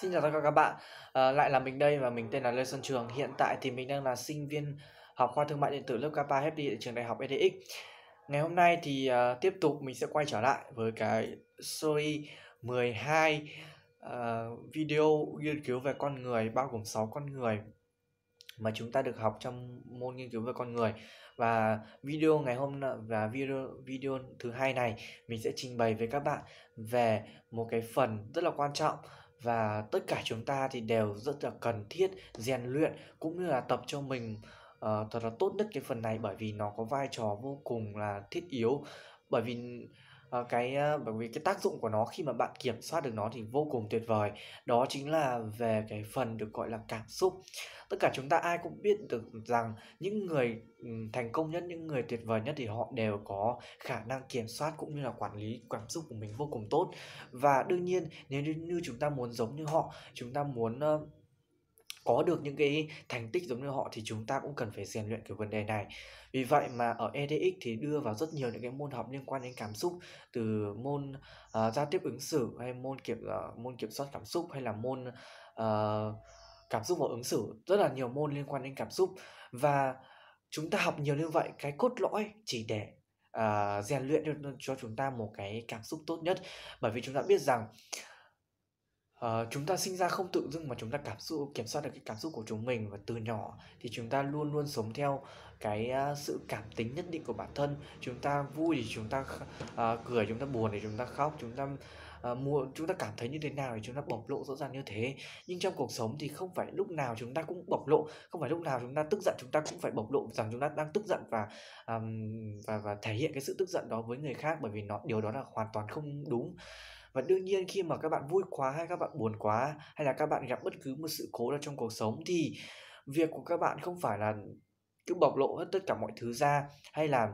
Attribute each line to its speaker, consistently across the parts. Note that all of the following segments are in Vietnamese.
Speaker 1: Xin chào tất cả các bạn, à, lại là mình đây và mình tên là Lê Xuân Trường Hiện tại thì mình đang là sinh viên học khoa thương mại điện tử lớp K3 FD trường đại học EDX Ngày hôm nay thì uh, tiếp tục mình sẽ quay trở lại với cái series 12 uh, ờ, video nghiên cứu về con người bao gồm 6 con người mà chúng ta được học trong môn nghiên cứu về con người và video ngày hôm và video video thứ hai này mình sẽ trình bày với các bạn về một cái phần rất là quan trọng và tất cả chúng ta thì đều rất là cần thiết rèn luyện cũng như là tập cho mình uh, thật là tốt nhất cái phần này bởi vì nó có vai trò vô cùng là thiết yếu bởi vì Ờ, cái, ờ, bởi vì cái tác dụng của nó khi mà bạn kiểm soát được nó thì vô cùng tuyệt vời, đó chính là về cái phần được gọi là cảm xúc. Tất cả chúng ta ai cũng biết được rằng những người, ừ, thành công nhất, những người tuyệt vời nhất thì họ đều có khả năng kiểm soát cũng như là quản lý cảm xúc của mình vô cùng tốt. Và đương nhiên nếu như chúng ta muốn giống như họ, chúng ta muốn, ơ có được những cái thành tích giống như họ thì chúng ta cũng cần phải rèn luyện cái vấn đề này vì vậy mà ở edx thì đưa vào rất nhiều những cái môn học liên quan đến cảm xúc từ môn uh, giao tiếp ứng xử hay môn kiểm uh, môn kiểm soát cảm xúc hay là môn uh, cảm xúc và ứng xử rất là nhiều môn liên quan đến cảm xúc và chúng ta học nhiều như vậy cái cốt lõi chỉ để uh, rèn luyện cho, cho chúng ta một cái cảm xúc tốt nhất bởi vì chúng ta biết rằng Uh, chúng ta sinh ra không tự dưng mà chúng ta cảm xúc kiểm soát được cái cảm xúc của chúng mình và từ nhỏ thì chúng ta luôn luôn sống theo cái uh, sự cảm tính nhất định của bản thân chúng ta vui thì chúng ta uh, cười chúng ta buồn thì chúng ta khóc chúng ta uh, mua chúng ta cảm thấy như thế nào thì chúng ta bộc lộ rõ ràng như thế nhưng trong cuộc sống thì không phải lúc nào chúng ta cũng bộc lộ không phải lúc nào chúng ta tức giận chúng ta cũng phải bộc lộ rằng chúng ta đang tức giận và um, và và thể hiện cái sự tức giận đó với người khác bởi vì nó điều đó là hoàn toàn không đúng và đương nhiên khi mà các bạn vui quá hay các bạn buồn quá hay là các bạn gặp bất cứ một sự cố nào trong cuộc sống thì việc của các bạn không phải là cứ bộc lộ hết tất cả mọi thứ ra hay là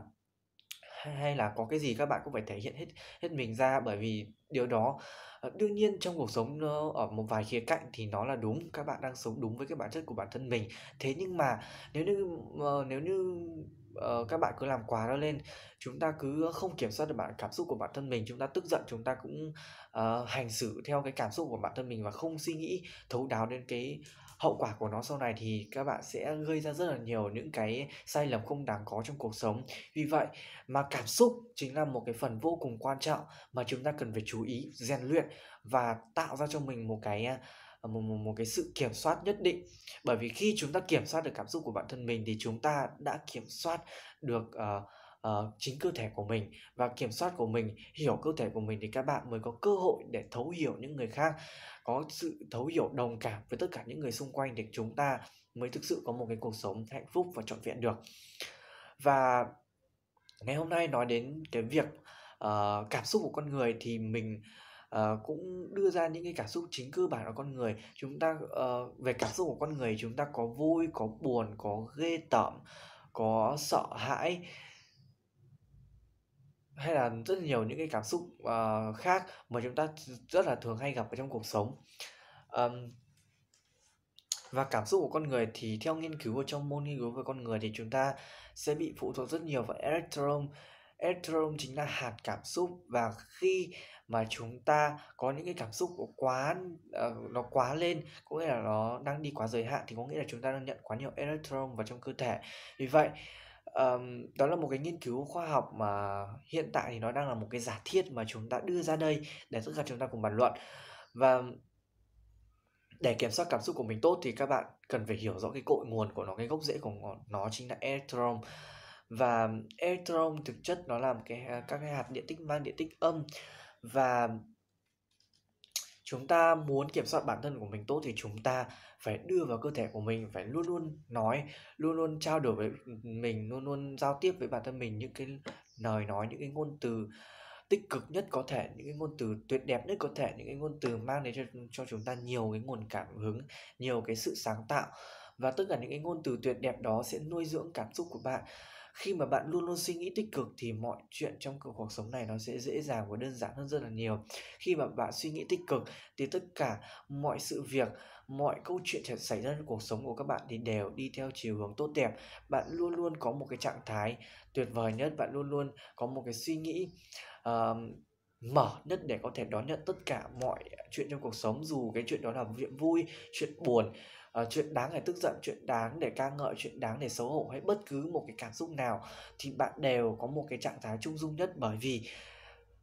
Speaker 1: hay là có cái gì các bạn cũng phải thể hiện hết hết mình ra bởi vì điều đó ờ, đương nhiên trong cuộc sống ở một vài khía cạnh thì nó là đúng các bạn đang sống đúng với cái bản chất của bản thân mình thế nhưng mà nếu như ờ, nếu như Ờ, các bạn cứ làm quá nó lên chúng ta cứ không kiểm soát được bản cảm xúc của bản thân mình chúng ta tức giận chúng ta cũng uh, hành xử theo cái cảm xúc của bản thân mình và không suy nghĩ thấu đáo đến cái hậu quả của nó sau này thì các bạn sẽ gây ra rất là nhiều những cái sai lầm không đáng có trong cuộc sống vì vậy mà cảm xúc chính là một cái phần vô cùng quan trọng mà chúng ta cần phải chú ý rèn luyện và tạo ra cho mình một cái uh, Ờ, một, một một cái sự kiểm soát nhất định bởi vì khi chúng ta kiểm soát được cảm xúc của bản thân mình thì chúng ta đã kiểm soát được uh, uh, chính cơ thể của mình và kiểm soát của mình hiểu cơ thể của mình thì các bạn mới có cơ hội để thấu hiểu những người khác có sự thấu hiểu đồng cảm với tất cả những người xung quanh để chúng ta mới thực sự có một cái cuộc sống hạnh phúc và trọn vẹn được và ngày hôm nay nói đến cái việc uh, cảm xúc của con người thì mình Ờ, cũng đưa ra những cái cảm xúc chính cơ bản của con người chúng ta uh, về cảm xúc của con người chúng ta có vui có buồn có ghê tởm có sợ hãi hay là rất nhiều những cái cảm xúc uh, khác mà chúng ta rất là thường hay gặp ở trong cuộc sống um, và cảm xúc của con người thì theo nghiên cứu ở trong môn nghiên cứu về con người thì chúng ta sẽ bị phụ thuộc rất nhiều vào electron Ethereum chính là hạt cảm xúc và khi mà chúng ta có những cái cảm xúc của quá uh, nó quá lên có nghĩa là nó đang đi quá giới hạn thì có nghĩa là chúng ta đang nhận quá nhiều Ethereum vào trong cơ thể vì vậy um, đó là một cái nghiên cứu khoa học mà hiện tại thì nó đang là một cái giả thiết mà chúng ta đưa ra đây để tất cả chúng ta cùng bàn luận và để kiểm soát cảm xúc của mình tốt thì các bạn cần phải hiểu rõ cái cội nguồn của nó cái gốc rễ của nó chính là Ethereum và electron thực chất nó làm cái à, các cái hạt điện tích mang điện tích âm và chúng ta muốn kiểm soát bản thân của mình tốt thì chúng ta phải đưa vào cơ thể của mình phải luôn luôn nói luôn luôn trao đổi với mình luôn luôn giao tiếp với bản thân mình những cái lời nói những cái ngôn từ tích cực nhất có thể những cái ngôn từ tuyệt đẹp nhất có thể những cái ngôn từ mang đến cho, cho chúng ta nhiều cái nguồn cảm hứng nhiều cái sự sáng tạo và tất cả những cái ngôn từ tuyệt đẹp đó sẽ nuôi dưỡng cảm xúc của bạn khi mà bạn luôn luôn suy nghĩ tích cực thì mọi chuyện trong cuộc sống này nó sẽ dễ dàng và đơn giản hơn rất là nhiều khi mà bạn suy nghĩ tích cực thì tất cả mọi sự việc mọi câu chuyện xảy ra trong cuộc sống của các bạn thì đều đi theo chiều hướng tốt đẹp bạn luôn luôn có một cái trạng thái tuyệt vời nhất bạn luôn luôn có một cái suy nghĩ uh, mở nhất để có thể đón nhận tất cả mọi chuyện trong cuộc sống dù cái chuyện đó là chuyện vui chuyện buồn Ờ, chuyện đáng để tức giận chuyện đáng để ca ngợi chuyện đáng để xấu hổ hay bất cứ một cái cảm xúc nào thì bạn đều có một cái trạng thái trung dung nhất bởi vì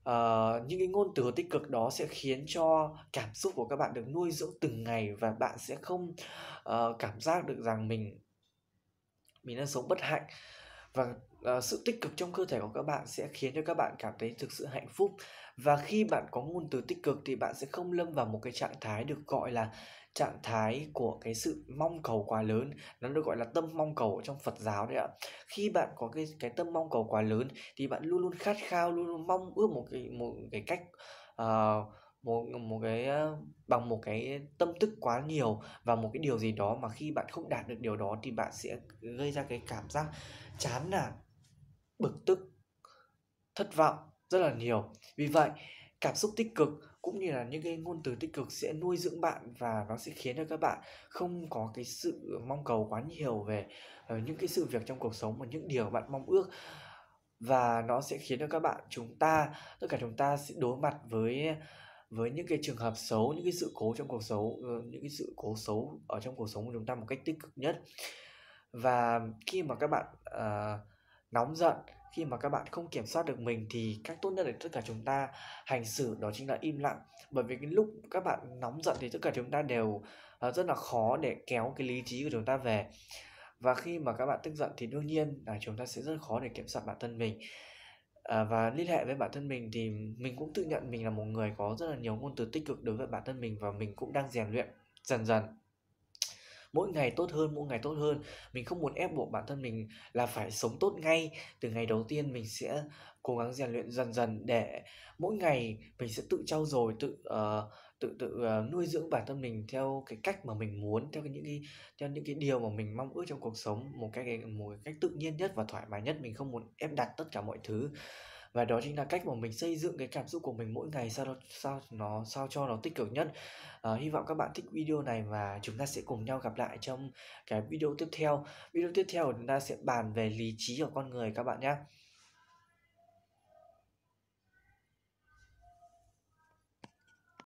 Speaker 1: uh, những cái ngôn từ tích cực đó sẽ khiến cho cảm xúc của các bạn được nuôi dưỡng từng ngày và bạn sẽ không uh, cảm giác được rằng mình mình đang sống bất hạnh và uh, sự tích cực trong cơ thể của các bạn sẽ khiến cho các bạn cảm thấy thực sự hạnh phúc và khi bạn có ngôn từ tích cực thì bạn sẽ không lâm vào một cái trạng thái được gọi là trạng thái của cái sự mong cầu quá lớn nó được gọi là tâm mong cầu trong Phật giáo đấy ạ khi bạn có cái cái tâm mong cầu quá lớn thì bạn luôn luôn khát khao luôn luôn mong ước một cái một cái cách uh, một một cái ờ, bằng một cái tâm thức quá nhiều và một cái điều gì đó mà khi bạn không đạt được điều đó thì bạn sẽ gây ra cái cảm giác chán nản bực tức thất vọng rất là nhiều vì vậy cảm xúc tích cực cũng như là những cái ngôn từ tích cực sẽ nuôi dưỡng bạn và nó sẽ khiến cho các bạn không có cái sự mong cầu quá nhiều về uh, những cái sự việc trong cuộc sống và những điều bạn mong ước và nó sẽ khiến cho các bạn chúng ta tất cả chúng ta sẽ đối mặt với với những cái trường hợp xấu những cái sự cố trong cuộc sống ờ, những cái sự cố xấu ở trong cuộc sống của chúng ta một cách tích cực nhất và khi mà các bạn uh, nóng giận khi mà các bạn không kiểm soát được mình thì cách tốt nhất để tất cả chúng ta hành xử đó chính là im lặng bởi vì cái lúc các bạn nóng giận thì tất cả chúng ta đều ờ, rất là khó để kéo cái lý trí của chúng ta về và khi mà các bạn tức giận thì đương nhiên là chúng ta sẽ rất khó để kiểm soát bản thân mình à, và liên hệ với bản thân mình thì mình cũng tự nhận mình là một người có rất là nhiều ngôn từ tích cực đối với bản thân mình và mình cũng đang rèn luyện dần dần mỗi ngày tốt hơn mỗi ngày tốt hơn mình không muốn ép buộc bản thân mình là phải sống tốt ngay từ ngày đầu tiên mình sẽ cố gắng rèn luyện dần dần để mỗi ngày mình sẽ tự trau dồi tự uh, tự tự uh, nuôi dưỡng bản thân mình theo cái cách mà mình muốn theo cái những cái theo những cái điều mà mình mong ước trong cuộc sống một cách một cách tự nhiên nhất và thoải mái nhất mình không muốn ép đặt tất cả mọi thứ và đó chính là cách mà mình xây dựng cái cảm xúc của mình mỗi ngày sao sao nó sao cho nó tích cực nhất à, hy vọng các bạn thích video này và chúng ta sẽ cùng nhau gặp lại trong cái video tiếp theo video tiếp theo chúng ta sẽ bàn về lý trí của con người các bạn nhé